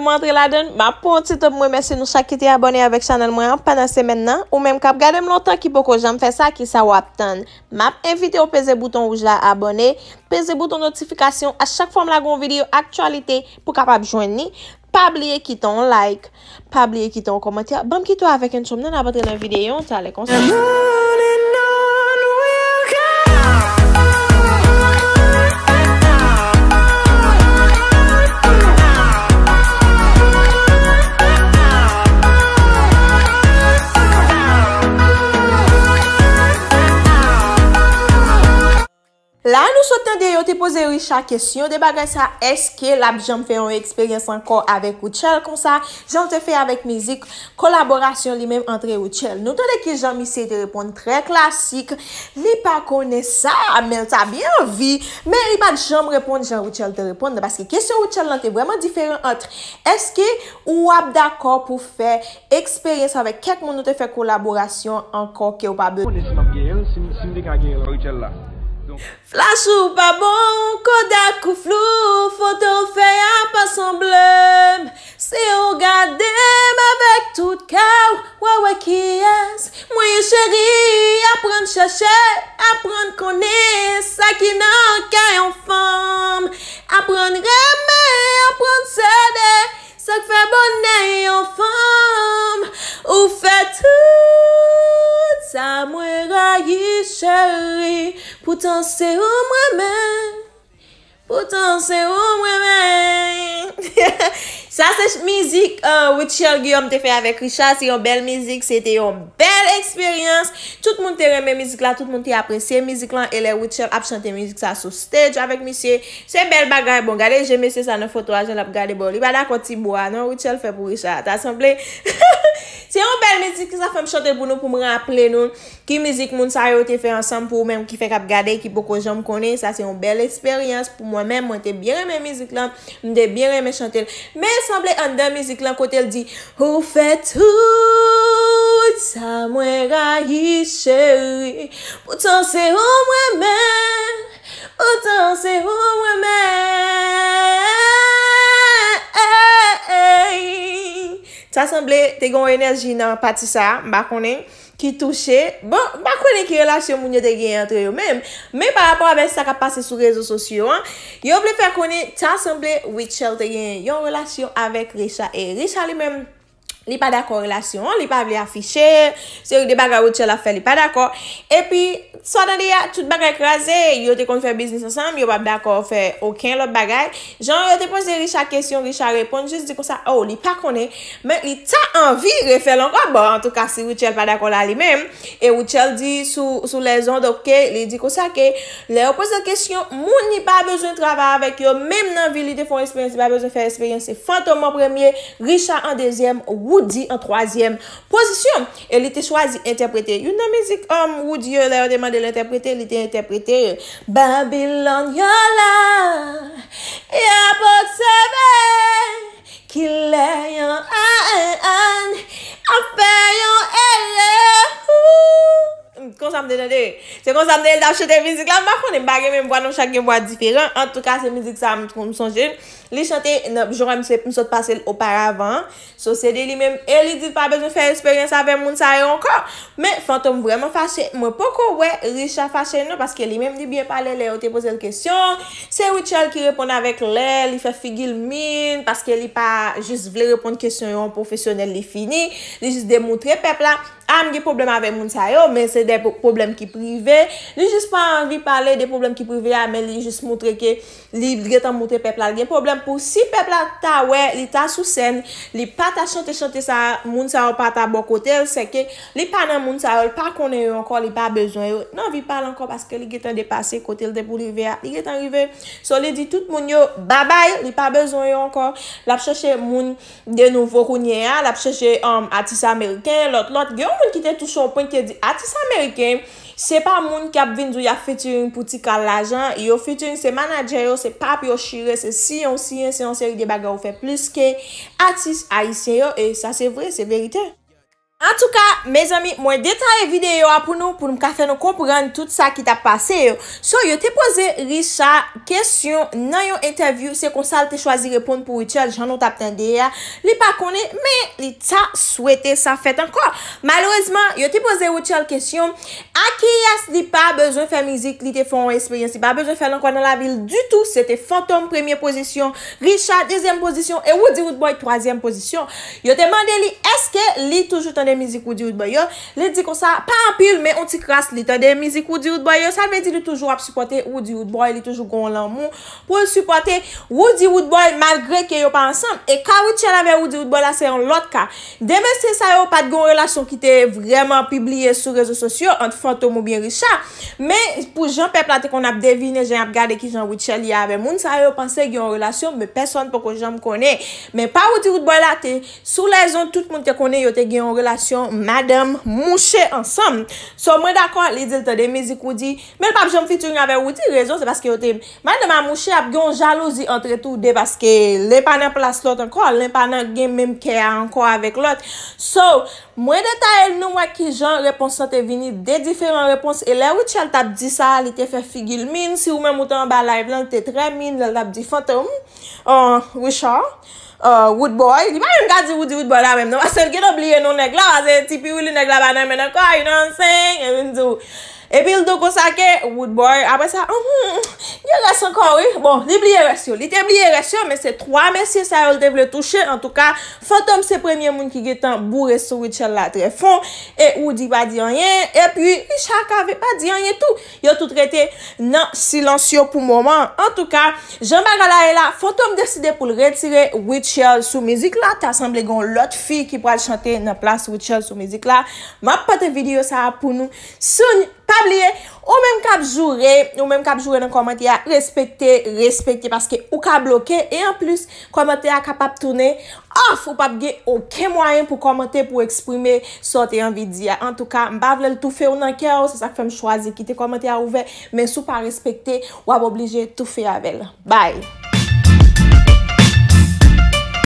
Mwen tre la den, ma pou an ti top mwen mese nou sa ki te abone avek chanel mwen, pa nan semen nan, ou men kap gade m lontan ki poko jen m fe sa ki sa wap tan. Map, invite ou peze bouton ou j la abone, peze bouton notifikasyon a chak fom la goun video aktualite pou kap ap jwen ni, pa ablie ki ton like, pa ablie ki ton komentia, bon ki to avek en choum nan abote la videyon, ta le konsente. Mwen tre la den. e richa kesyon de bagay sa, eske la bi janm fe yon eksperyans anko avek ou tchel kon sa, janm te fe avek mizik, kolaborasyon li men antre ou tchel, nou ton de ki janm isi te repond tre klasik, li pa kone sa, men sa bien vi men li pa di janm repond janm ou tchel te repond, paske kesyon ou tchel lan te vreman diferent antre, eske ou ap d'akor pou fe eksperyans avek, ket moun nou te fe kolaborasyon anko ke ou pa be si mwen gen, si mwen gen euh, ou tchel la Flash ou pa bon, kodak ou flou, foto fey ap asemblem Se yo gade m avek tout kaw, wawak yez Mwenye cheri, apren chache, apren kone, sa ki nan ka yon fom Apren reme, apren sede, sa k fe bone yon fom Ou fe tout sa moun Poutan se ou mwen men Poutan se ou mwen men Sa se mizik Wichelle Guillaume te fe avek Richard Se yon bel mizik Se te yon bel eksperyans Tout moun te reme mizik la Tout moun te apresye mizik lan E le Wichelle ap chante mizik sa sou stage avek mizik Se bel bagay Bon gade jemese sa nan foto a jen ap gade Bon li ba da konti bo a nan Wichelle fe pou Richard Ta semble Ha ha Se yon bel mizik ki sa fèm chante pou nou pou mè rample nou. Ki mizik moun sa yote fè ansan pou mèm ki fè kap gade ki poko jom kone. Sa se yon bel eksperyans pou mèm. Mwen te bie remè mizik lan. Mwen te bie remè chante. Mè sanble andan mizik lan kote l di. Ou fè tout sa mwen rayi chèri. Ou tan se ou mwen mè. Ou tan se ou mwen mè. T'assemble te gon enerji nan patisa, ba konen, ki touche. Bon, ba konen ki relasyon moun yo te gen entre yo men. Men par rapport ave sa ka pase sou rezo sosyo, yo ble fè konen t'assemble wichel te gen. Yo relasyon avek Richard e Richard li men. li pa d'akorrelasyon, li pa vle afiche se yon de bagay wot chè la fè, li pa d'akor epi, sa dan di ya tout bagay krasè, yon te kon fè biznis ansanm, yon pa d'akor fè okè lò bagay jan, yon te pose de richa kèsyon richa repon, jist di kon sa, oh, li pa konè men, li ta anvi refè lò bon, en tout ka, si wot chè la pa d'akor la li mèm e wot chè di sou le zon doke, li di kon sa kè le yo pose de kèsyon, moun ni pa bejoun travè avèk yo, mèm nan vi li de fò espèrense, li pa Ou di an troasyem pozisyon. El ite chwazi enteprete. You know music om. Um, Ou euh, di yo la yo demande l'enteprete. El ite enteprete. Euh, Babylon yo la. Ya pot sebe. Ki le yo an. Ape yo e. Ou di yo la. Kon sa m dene de, se kon sa m de el da chante mizik la, m bakon e bagen men m voan nou chakye m voan diferan. En tout ka, se mizik sa m son jen. Li chante, joran m sep m sot pasel oparavan. So se de li men, el li dit pa bezon fè espèren sa ve moun sa yon e kon. Men fantom vwèman fache, m poko wè, richa fache nou. Paske li men li byen pale, li ote pose l kèsyon. Se wichel ki repon avèk lè, li fè figil min. Paske li pa jist vle repon kèsyon yon profesyonel li fini. Li jist demoutre pepla. am ge problem ave moun sa yo, men se de problem ki prive. Li jis pa anvi pale de problem ki prive ya, men li jis moutre ke li getan moutre peplal gen problem pou si peplal ta we li ta sou sen, li pa ta chante chante sa moun sa yo, pa ta bo kote se ke li pa nan moun sa yo, li pa kone yo ankon, li pa bezon yo. Nanvi pale ankon, paske li getan depase kote li de pou li ve ya, li getan rive. So li di tout moun yo, babay, li pa bezon yo ankon, la pcheche moun de nou vokounye ya, la pcheche um, atisa Ameriken, lot lot, gen ou moun ki te tou sou o pointe di atis ah, Amerikem, se pa moun ki ap vindou ya featuring pou ti kal lajan, yo featuring se manager yo, se pap yo shire, se siyon siyon, seyon seri de baga yo fe plus ke atis Aisyen yo e sa se vre, se verite. En tou ka, me zami, mwen detay videyo a pou nou pou nou ka fe nou kompren tout sa ki tap pase yo. So, yo te pose Richard kesyon nan yon interview se kon sal te chwazi repon pou Richard jan nou tap ten de ya. Li pa kone, men, li ta swete sa fet anko. Malouezman, yo te pose Richard kesyon a ki yas li pa bejon fe mizik li te fon espri yon si pa bejon fe nan kon nan la vil du tou. Se te fantom premye pozisyon, Richard dezem pozisyon, e Woodie Woodboy trozyem pozisyon. Yo te mande li, eske li toujou tande mizik wou di wout boy yo, le di kon sa pa an pil, me on ti kras lita de mizik wou di wout boy yo, sa me di li toujou ap supporte wou di wout boy, li toujou kon lan moun pou supporte wou di wout boy malgre ke yo pa ansan, e ka wout chen ave wou di wout boy la, se yon lot ka demen se sa yo pat kon relasyon ki te vreman pibliye sou rezo sosyo ant fantom ou bien richa, me pou jen pe plate kon ap devine, jen ap gade ki jen wout chen li ave moun, sa yo panse gen yon relasyon, me peson pou kon jen m konen me pa wout di wout boy la, te sou le Madame Mouchet ansom. So mwen d'akon li zil te de mizi koudi. Me l pap jom fiturin ave woti rezon se baske yo te Madame Mouchet ap gyon jalousi antre tou de baske le panen plas lot anko, le panen gen menm ke anko avek lot. So mwen deta el nou waki jan, reponsan te vini de diferent repons. E le wè chan tap di sa, li te fe figil min. Si wè mwen moutan ba live lan, te tre min, lel tap di fantom. Hmm. An, oh, wè chan. Oh, woodboy, di ba yon gadi wou di woodboy la men nou? Asel geno bliye nou negla wazen, tipi wili negla banan men nou kwa, you know what I'm saying? E men djou. Epi l do kosake, Woodboy. Apre sa, mm-hmm, mm-hmm, yon res ankon, oui. Bon, li bliye res yo. Li te bliye res yo, men se 3 mesye sa yo l devle touche. En tou ka, Fantom se premye moun ki getan bourre sou witchel la tre fon. E ou di ba di anyen. Epi, Richard ka ve ba di anyen tou. Yon tout rete nan silansyo pou mouman. En tou ka, Jean-Bagala e la. Fantom deside pou l retire witchel sou mizik la. Ta asemble gon lot fi ki pral chante nan plas witchel sou mizik la. Ma paten video sa apou nou. Souny! Mabliye, ou menm kap jure, ou menm kap jure nan komenti ya, respekte, respekte, paske ou ka bloke, e an plus, komenti ya kapap tounen, of, ou papge, ouke mwayen pou komenti, pou eksprime, so te anvi diya. En touka, mbavle l toufe ou nan kè ou, se sa k fèm chwazi, kite komenti ya ouve, men sou pa respekte, wab oblije toufe ya bel. Bye!